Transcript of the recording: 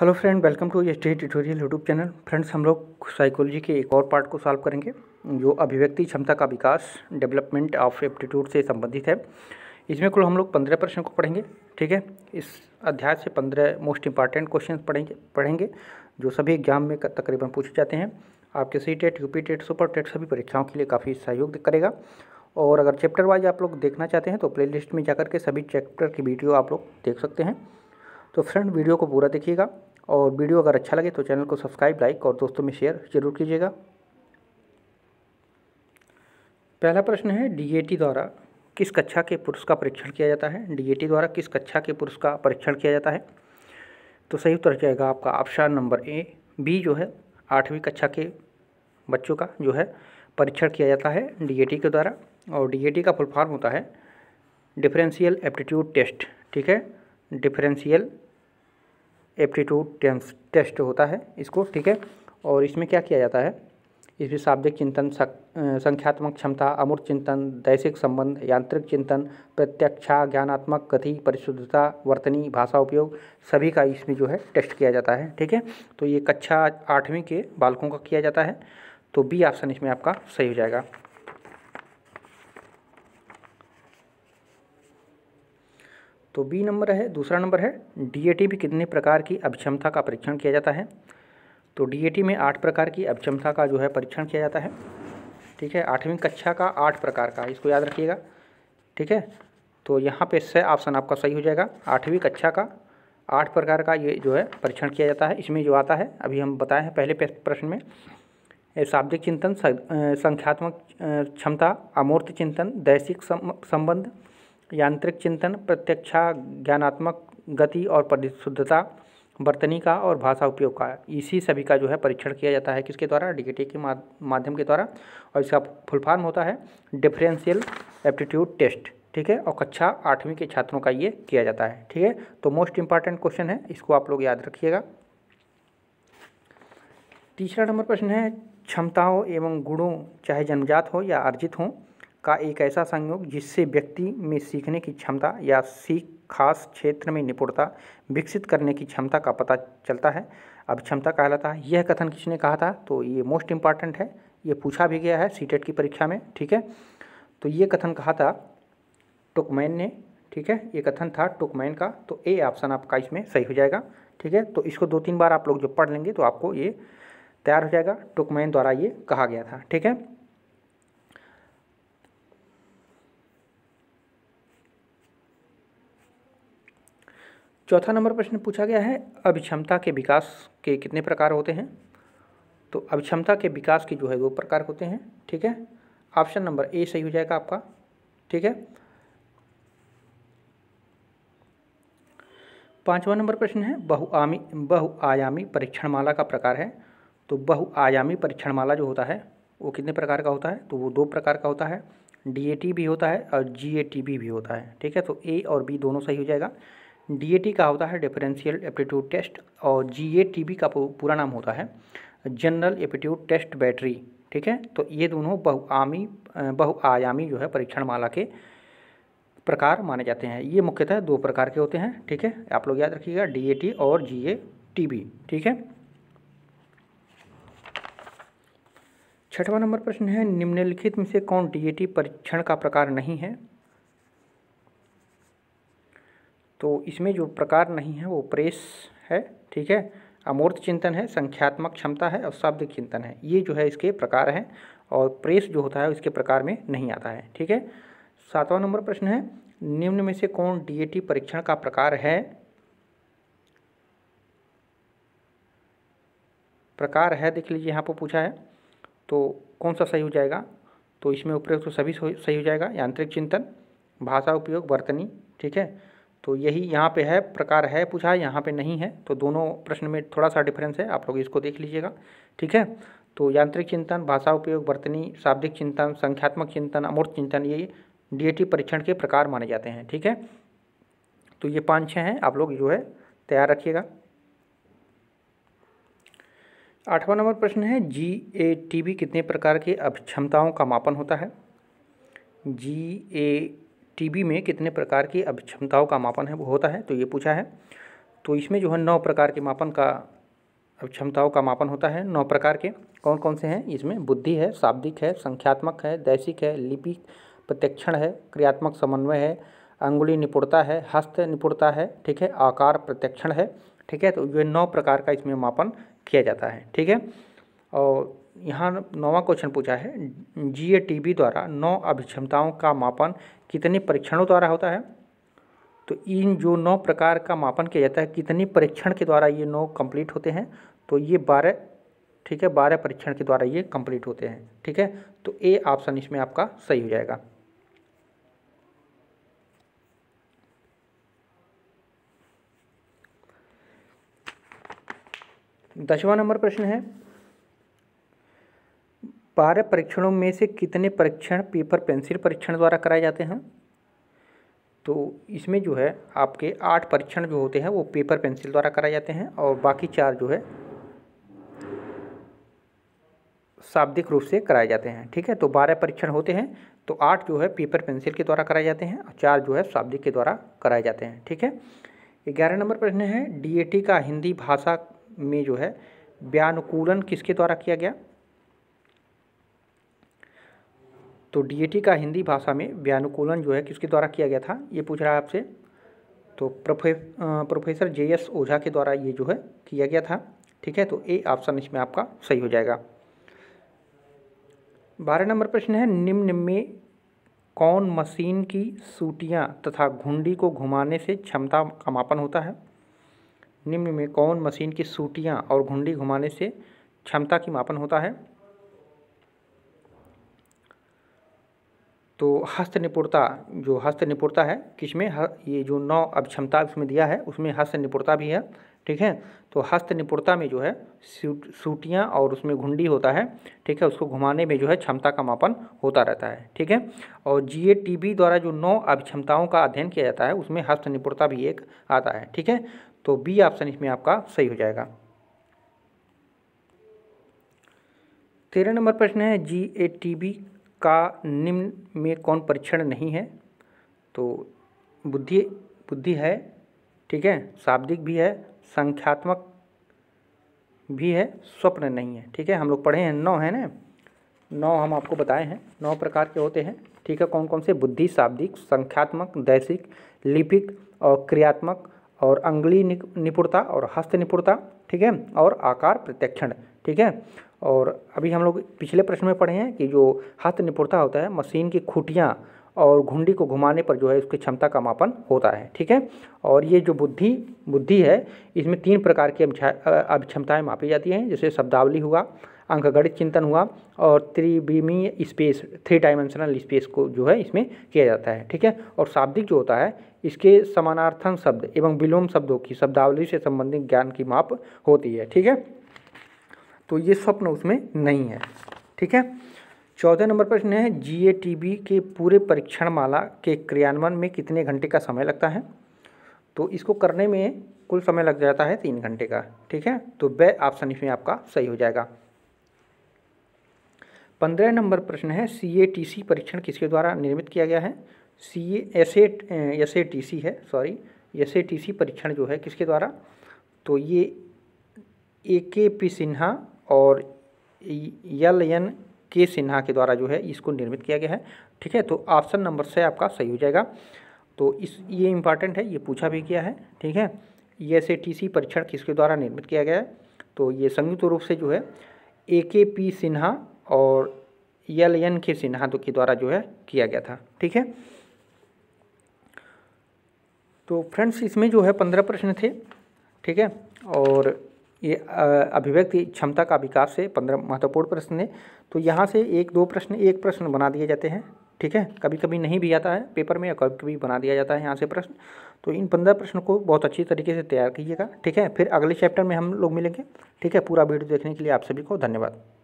hello friend welcome to H tutorial YouTube channel friends हम लोग psychology के एक और पार्ट को सॉल्व करेंगे जो अभिव्यक्ति क्षमता का विकास डेवलपमेंट ऑफ एप्टीट्यूड से संबंधित है इसमें कुल हम लोग पंद्रह प्रश्न को पढ़ेंगे ठीक है इस अध्याय से पंद्रह मोस्ट इंपॉर्टेंट क्वेश्चन पढ़ेंगे पढ़ेंगे जो सभी एग्जाम में तकरीबन पूछे जाते हैं आपके C TET U TET super TET सभी परीक्षाओं के लिए काफ़ी सहयोग करेगा और अगर चैप्टर वाइज आप लोग देखना चाहते हैं तो प्ले में जा के सभी चैप्टर की वीडियो आप लोग देख सकते हैं तो फ्रेंड वीडियो को पूरा देखिएगा और वीडियो अगर अच्छा लगे तो चैनल को सब्सक्राइब लाइक और दोस्तों में शेयर जरूर कीजिएगा पहला प्रश्न है डीएटी द्वारा किस कक्षा के पुरुष का परीक्षण किया जाता है डीएटी द्वारा किस कक्षा के पुरुष का परीक्षण किया जाता है तो सही उत्तर जाएगा आपका ऑप्शन नंबर ए बी जो है आठवीं कक्षा के बच्चों का जो है परीक्षण किया जाता है डीएटी के द्वारा और डीएटी का फुल फॉर्म होता है डिफरेंशियल एप्टीट्यूड टेस्ट ठीक है डिफरेंशियल एप्टीट्यूड टेंस टेस्ट होता है इसको ठीक है और इसमें क्या किया जाता है इसमें शाब्दिक चिंतन संख्यात्मक क्षमता अमूर्त चिंतन दैसिक संबंध यांत्रिक चिंतन प्रत्यक्षा ज्ञानात्मक गति परिशुद्धता वर्तनी भाषा उपयोग सभी का इसमें जो है टेस्ट किया जाता है ठीक है तो ये कक्षा आठवीं के बालकों का किया जाता है तो बी ऑप्शन इसमें आपका सही हो जाएगा तो बी नंबर है दूसरा नंबर है डीएटी भी कितने प्रकार की अभिक्षमता का परीक्षण किया जाता है तो डीएटी में आठ प्रकार की अभिक्षमता का जो है परीक्षण किया जाता है ठीक है आठवीं कक्षा का आठ प्रकार का इसको याद रखिएगा ठीक है तो यहाँ पे सह ऑप्शन आपका सही हो जाएगा आठवीं कक्षा का आठ प्रकार का ये जो है परीक्षण किया जाता है इसमें जो आता है अभी हम बताए हैं पहले प्रश्न में शाब्दिक चिंतन संख्यात्मक क्षमता अमूर्त चिंतन दैशिक संबंध यांत्रिक चिंतन प्रत्यक्षा ज्ञानात्मक गति और परिशुद्धता बर्तनी का और भाषा उपयोग का इसी सभी का जो है परीक्षण किया जाता है किसके द्वारा डी के माध्यम के द्वारा और इसका फुल फॉर्म होता है डिफरेंशियल एप्टीट्यूड टेस्ट ठीक है और कक्षा आठवीं के छात्रों का ये किया जाता है ठीक है तो मोस्ट इंपॉर्टेंट क्वेश्चन है इसको आप लोग याद रखिएगा तीसरा नंबर प्रश्न है क्षमताओं एवं गुणों चाहे जन्मजात हो या अर्जित हों का एक ऐसा संयोग जिससे व्यक्ति में सीखने की क्षमता या सीख खास क्षेत्र में निपुणता विकसित करने की क्षमता का पता चलता है अब क्षमता कहलाता है यह कथन किसने कहा था तो ये मोस्ट इम्पॉर्टेंट है ये पूछा भी गया है सी e की परीक्षा में ठीक है तो ये कथन कहा था टुकमैन ने ठीक है ये कथन था टुकमैन का तो ए ऑप्शन आपका इसमें सही हो जाएगा ठीक है तो इसको दो तीन बार आप लोग जब पढ़ लेंगे तो आपको ये तैयार हो जाएगा टुकमैन द्वारा ये कहा गया था ठीक है चौथा नंबर प्रश्न पूछा गया है अभिक्षमता के विकास के कितने प्रकार होते हैं तो अभिक्षमता के विकास के जो है दो प्रकार होते हैं ठीक है ऑप्शन नंबर ए सही हो जाएगा आपका ठीक है पांचवा नंबर प्रश्न है बहुआमी बहुआयामी परीक्षणमाला का प्रकार है तो बहुआयामी परीक्षणमाला जो होता है वो कितने प्रकार का होता है तो वो दो प्रकार का होता है डी भी होता है और जी भी होता है ठीक है तो ए और बी दोनों सही हो जाएगा डी का होता है डिफरेंशियल एप्टीट्यूड टेस्ट और जी का पूरा नाम होता है जनरल एप्टीट्यूड टेस्ट बैटरी ठीक है तो ये दोनों बहुआमी बहुआयामी जो है परीक्षण माला के प्रकार माने जाते हैं ये मुख्यतः दो प्रकार के होते हैं ठीक है आप लोग याद रखिएगा टी और बी ठीक है छठवां नंबर प्रश्न है निम्नलिखित में से कौन टी परीक्षण का प्रकार नहीं है तो इसमें जो प्रकार नहीं है वो प्रेस है ठीक है अमूर्त चिंतन है संख्यात्मक क्षमता है और शाब्दिक चिंतन है ये जो है इसके प्रकार हैं और प्रेस जो होता है इसके प्रकार में नहीं आता है ठीक है सातवां नंबर प्रश्न है निम्न में से कौन डीएटी परीक्षण का प्रकार है प्रकार है देख लीजिए यहाँ पर पूछा है तो कौन सा सही हो जाएगा तो इसमें उपयुक्त तो सभी सही हो जाएगा यांत्रिक चिंतन भाषा उपयोग वर्तनी ठीक है तो यही यहाँ पे है प्रकार है पूछा है यहाँ पे नहीं है तो दोनों प्रश्न में थोड़ा सा डिफरेंस है आप लोग इसको देख लीजिएगा ठीक है तो यांत्रिक चिंतन भाषा उपयोग बर्तनी शाब्दिक चिंतन संख्यात्मक चिंतन अमूर्त चिंतन ये डी परीक्षण के प्रकार माने जाते हैं ठीक है तो ये पाँच छः हैं आप लोग जो है तैयार रखिएगा आठवां नंबर प्रश्न है जी ए टी बी कितने प्रकार के अभिक्षमताओं का मापन होता है जी ए टीबी में कितने प्रकार की अभिक्षमताओं का मापन है वो होता है तो ये पूछा है तो इसमें जो है नौ प्रकार के मापन का अभिक्षमताओं का मापन होता है नौ प्रकार के कौन कौन से हैं इसमें बुद्धि है शाब्दिक है संख्यात्मक है दैसिक है लिपि प्रत्यक्षण है क्रियात्मक समन्वय है अंगुली निपुणता है हस्त निपुणता है ठीक है आकार प्रत्यक्षण है ठीक है तो ये नौ प्रकार का इसमें मापन किया जाता है ठीक है और यहाँ नौवा क्वेश्चन पूछा है जी द्वारा नौ अभिक्षमताओं का मापन कितने परीक्षणों द्वारा होता है तो इन जो नौ प्रकार का मापन किया जाता है कितने परीक्षण के द्वारा ये नौ कंप्लीट होते हैं तो ये बारह ठीक है बारह परीक्षण के द्वारा ये कंप्लीट होते हैं ठीक है तो ए ऑप्शन इसमें आपका सही हो जाएगा दसवां नंबर प्रश्न है बारह परीक्षणों में से कितने परीक्षण पेपर पेंसिल परीक्षण द्वारा कराए जाते हैं तो इसमें जो है आपके आठ परीक्षण जो होते हैं वो पेपर पेंसिल द्वारा कराए जाते हैं और बाकी चार जो है शाब्दिक रूप से कराए जाते हैं ठीक है तो बारह परीक्षण होते हैं तो आठ जो है पेपर पेंसिल के द्वारा कराए जाते हैं और चार जो है शाब्दिक के द्वारा कराए जाते हैं ठीक है ग्यारह नंबर प्रश्न है डी का हिंदी भाषा में जो है व्यानुकूलन किसके द्वारा किया गया तो डीएटी का हिंदी भाषा में व्यानुकूलन जो है किसके द्वारा किया गया था ये पूछ रहा है आपसे तो प्रोफे प्रोफेसर जे एस ओझा के द्वारा ये जो है किया गया था ठीक है तो ए ऑप्शन इसमें आपका सही हो जाएगा बारह नंबर प्रश्न है निम्न में कौन मशीन की सूटियाँ तथा घुंडी को घुमाने से क्षमता का मापन होता है निम्न में कौन मशीन की सूटियाँ और घुंडी घुमाने से क्षमता की मापन होता है तो हस्त निपुणता जो हस्त निपुणता है किसमें ये जो नौ अब क्षमता इसमें दिया है उसमें हस्त निपुणता भी है ठीक है तो हस्त निपुणता में जो है सूटियाँ और उसमें घुंडी होता है ठीक है उसको घुमाने में जो है क्षमता का मापन होता रहता है ठीक है और जी ए टी बी द्वारा जो नौ अभिक्षमताओं का अध्ययन किया जाता है उसमें हस्त निपुणता भी एक आता है ठीक है तो बी ऑप्शन इसमें आपका सही हो जाएगा तेरह नंबर प्रश्न है जी ए टी बी का निम्न में कौन परीक्षण नहीं है तो बुद्धि बुद्धि है ठीक है शाब्दिक भी है संख्यात्मक भी है स्वप्न नहीं है ठीक है हम लोग पढ़े हैं नौ है ना नौ हम आपको बताए हैं नौ प्रकार के होते हैं ठीक है कौन कौन से बुद्धि शाब्दिक संख्यात्मक दैसिक लिपिक और क्रियात्मक और अंगली निपुणता और हस्त निपुणता ठीक है और आकार प्रत्यक्षण ठीक है और अभी हम लोग पिछले प्रश्न में पढ़े हैं कि जो हाथ निपुणता होता है मशीन की खुटियाँ और घुंडी को घुमाने पर जो है उसकी क्षमता का मापन होता है ठीक है और ये जो बुद्धि बुद्धि है इसमें तीन प्रकार की अभिक्षमताएँ मापी जाती हैं जैसे शब्दावली हुआ अंकगणित चिंतन हुआ और त्रिविमी स्पेस थ्री डायमेंशनल स्पेस को जो है इसमें किया जाता है ठीक है और शाब्दिक जो होता है इसके समानार्थन शब्द एवं विलोम शब्दों की शब्दावली से संबंधित ज्ञान की माप होती है ठीक है तो ये स्वप्न उसमें नहीं है ठीक है चौदह नंबर प्रश्न है जी के पूरे परीक्षण माला के क्रियान्वयन में कितने घंटे का समय लगता है तो इसको करने में कुल समय लग जाता है तीन घंटे का ठीक है तो वह ऑप्शन इसमें आपका सही हो जाएगा पंद्रह नंबर प्रश्न है सी परीक्षण किसके द्वारा निर्मित किया गया है C S S A T C है sorry S A T C परीक्षण जो है किसके द्वारा तो ये ए के पी सिन्हा और यल एन के सिन्हा के द्वारा जो है इसको निर्मित किया गया है ठीक है तो ऑप्शन नंबर से आपका सही हो जाएगा तो इस ये इम्पॉर्टेंट है ये पूछा भी गया है ठीक है ये सी परीक्षण किसके द्वारा निर्मित किया गया है तो ये संयुक्त रूप से जो है ए के पी सिन्हा और यल एन के सिन्हा के द्वारा जो है किया गया था ठीक है तो फ्रेंड्स इसमें जो है पंद्रह प्रश्न थे ठीक है और ये अभिव्यक्ति क्षमता का विकास से पंद्रह महत्वपूर्ण प्रश्न है तो यहाँ से एक दो प्रश्न एक प्रश्न बना दिए जाते हैं ठीक है कभी कभी नहीं भी आता है पेपर में या कभी कभी बना दिया जाता है यहाँ से प्रश्न तो इन पंद्रह प्रश्नों को बहुत अच्छी तरीके से तैयार कीजिएगा ठीक है फिर अगले चैप्टर में हम लोग मिलेंगे ठीक है पूरा वीडियो देखने के लिए आप सभी को धन्यवाद